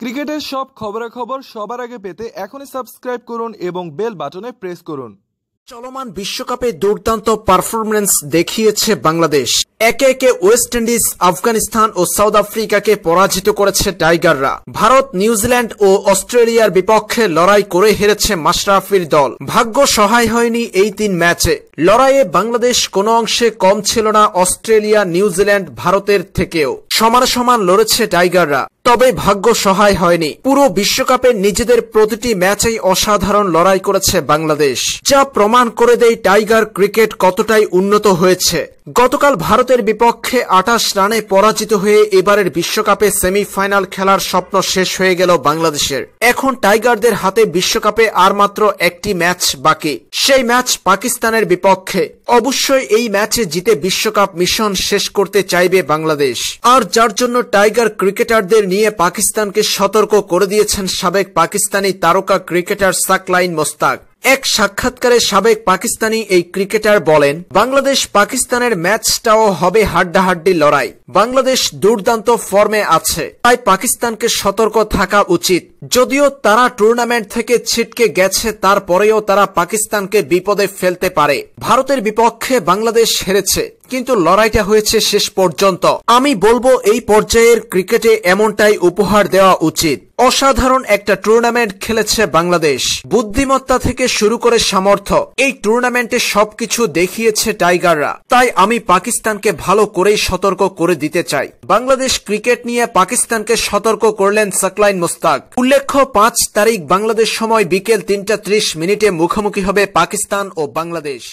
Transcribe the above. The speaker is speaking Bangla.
ক্রিকেটের সব খবরাখবর সবার আগে পেতে এখনই সাবস্ক্রাইব করুন এবং বেল বাটনে প্রেস করুন চলমান বিশ্বকাপে দুর্দান্ত পারফরমেন্স দেখিয়েছে বাংলাদেশ একে একে ওয়েস্ট ইন্ডিজ আফগানিস্তান ও সাউথ আফ্রিকাকে পরাজিত করেছে টাইগাররা ভারত নিউজিল্যান্ড ও অস্ট্রেলিয়ার বিপক্ষে লড়াই করে হেরেছে মাশরাফির দল ভাগ্য সহায় হয়নি এই তিন ম্যাচে লড়াইয়ে বাংলাদেশ কোনো অংশে কম ছিল না অস্ট্রেলিয়া নিউজিল্যান্ড ভারতের থেকেও সমান সমান লড়েছে টাইগাররা তবে ভাগ্য সহায় হয়নি পুরো বিশ্বকাপে নিজেদের প্রতিটি ম্যাচেই অসাধারণ লড়াই করেছে বাংলাদেশ যা প্রমাণ করে দেয় টাইগার ক্রিকেট কতটাই উন্নত হয়েছে গতকাল ভারতের বিপক্ষে আঠাশ রানে পরাজিত হয়ে এবারের বিশ্বকাপে সেমিফাইনাল খেলার স্বপ্ন শেষ হয়ে গেল বাংলাদেশের এখন টাইগারদের হাতে বিশ্বকাপে আর মাত্র একটি ম্যাচ বাকি সেই ম্যাচ পাকিস্তানের বিপক্ষে অবশ্যই এই ম্যাচে জিতে বিশ্বকাপ মিশন শেষ করতে চাইবে বাংলাদেশ আর যার জন্য টাইগার ক্রিকেটারদের নিয়ে পাকিস্তানকে সতর্ক করে দিয়েছেন সাবেক পাকিস্তানি তারকা ক্রিকেটার সাকলাইন মোস্তাক এক সাক্ষাৎকারে সাবেক পাকিস্তানি এই ক্রিকেটার বলেন বাংলাদেশ পাকিস্তানের ম্যাচটাও হবে হাড্ডাহাড্ডি লড়াই বাংলাদেশ দুর্দান্ত ফর্মে আছে তাই পাকিস্তানকে সতর্ক থাকা উচিত যদিও তারা টুর্নামেন্ট থেকে ছিটকে গেছে তারপরেও তারা পাকিস্তানকে বিপদে ফেলতে পারে ভারতের বিপক্ষে বাংলাদেশ হেরেছে কিন্তু লড়াইটা হয়েছে শেষ পর্যন্ত আমি বলবো এই পর্যায়ের ক্রিকেটে এমনটাই উপহার দেওয়া উচিত অসাধারণ একটা টুর্নামেন্ট খেলেছে বাংলাদেশ বুদ্ধিমত্তা থেকে শুরু করে সামর্থ্য এই টুর্নামেন্টে সবকিছু দেখিয়েছে টাইগাররা তাই আমি পাকিস্তানকে ভালো করেই সতর্ক করে দিতে চাই বাংলাদেশ ক্রিকেট নিয়ে পাকিস্তানকে সতর্ক করলেন সাকলাইন মুস্তাক উল্লেখ্য পাঁচ তারিখ বাংলাদেশ সময় বিকেল তিনটা ত্রিশ মিনিটে মুখোমুখি হবে পাকিস্তান ও বাংলাদেশ